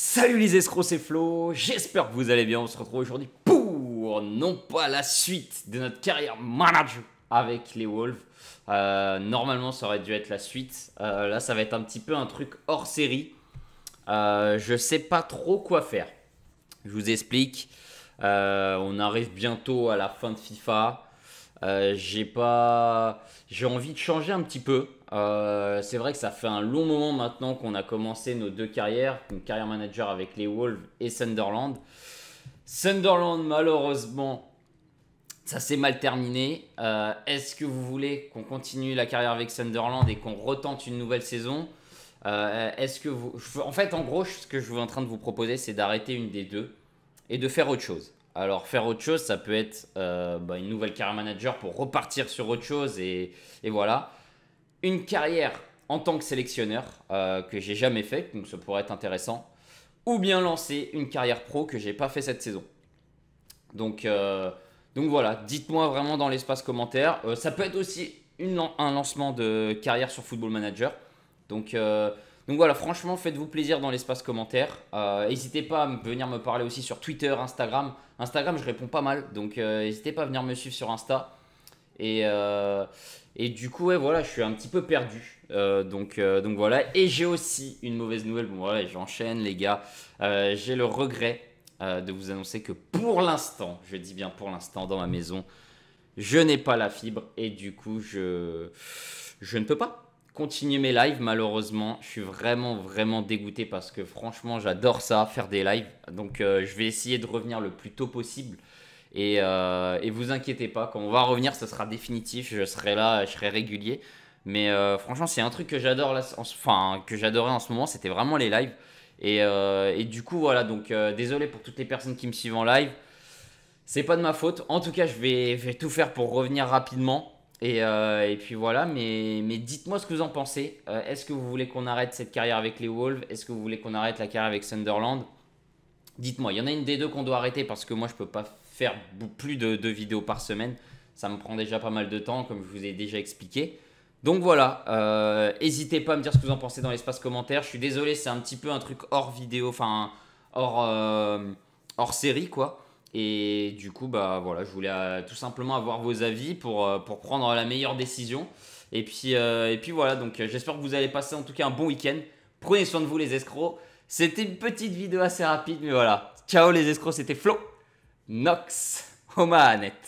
Salut les escrocs, c'est Flo, j'espère que vous allez bien, on se retrouve aujourd'hui pour, non pas la suite de notre carrière manager avec les Wolves, euh, normalement ça aurait dû être la suite, euh, là ça va être un petit peu un truc hors série, euh, je sais pas trop quoi faire, je vous explique, on arrive bientôt à la fin de FIFA, euh, j'ai pas, j'ai envie de changer un petit peu. Euh, c'est vrai que ça fait un long moment maintenant qu'on a commencé nos deux carrières, une carrière manager avec les Wolves et Sunderland. Sunderland, malheureusement, ça s'est mal terminé. Euh, est-ce que vous voulez qu'on continue la carrière avec Sunderland et qu'on retente une nouvelle saison Est-ce que vous, en fait, en gros, ce que je suis en train de vous proposer, c'est d'arrêter une des deux et de faire autre chose. Alors faire autre chose, ça peut être euh, bah, une nouvelle carrière manager pour repartir sur autre chose et, voilà. Une carrière en tant que sélectionneur euh, que j'ai jamais fait, donc ça pourrait être intéressant. Ou bien lancer une carrière pro que j'ai pas fait cette saison. Donc, euh, donc voilà, dites-moi vraiment dans l'espace commentaire. ça peut être aussi un lancement de carrière sur Football Manager. Donc donc voilà, franchement, faites-vous plaisir dans l'espace commentaire. Euh, n'hésitez pas à venir me parler aussi sur Twitter, Instagram. Instagram, je réponds pas mal, donc euh, n'hésitez pas à venir me suivre sur Insta. Et, euh, et du coup, ouais, voilà, je suis un petit peu perdu. donc, donc voilà, et j'ai aussi une mauvaise nouvelle. Bon, voilà, j'enchaîne, les gars. j'ai le regret de vous annoncer que pour l'instant, je dis bien pour l'instant, dans ma maison, je n'ai pas la fibre et du coup, je, je ne peux pas continuer mes lives, malheureusement. Je suis vraiment, vraiment dégoûté parce que franchement, j'adore ça, faire des lives. Donc, euh, je vais essayer de revenir le plus tôt possible. Euh, et, vous inquiétez pas, quand on va revenir, ce sera définitif. Je serai là, je serai régulier. Mais euh, franchement, c'est un truc que j'adore là, enfin, que j'adorais en ce moment, c'était vraiment les lives. Et, du coup, voilà, donc désolé pour toutes les personnes qui me suivent en live. C'est pas de ma faute. En tout cas, je vais, vais tout faire pour revenir rapidement. Euh, et, puis voilà, mais, mais dites-moi ce que vous en pensez. Euh, est-ce que vous voulez qu'on arrête cette carrière avec les Wolves Est-ce que vous voulez qu'on arrête la carrière avec Sunderland Dites-moi, il y en a une des deux qu'on doit arrêter parce que moi je ne peux pas faire plus de, vidéos par semaine. Ça me prend déjà pas mal de temps, comme je vous ai déjà expliqué. Donc voilà, euh, n'hésitez pas à me dire ce que vous en pensez dans l'espace commentaire. Je suis désolé, c'est un petit peu un truc hors vidéo, enfin hors, hors série quoi. Et du coup, bah voilà, je voulais euh, tout simplement avoir vos avis euh, pour, prendre la meilleure décision. Et puis, euh, voilà, donc j'espère que vous allez passer en tout cas un bon week-end. Prenez soin de vous les escrocs. C'était une petite vidéo assez rapide, mais voilà. Ciao les escrocs, c'était Flo, Nox, Oma Annette.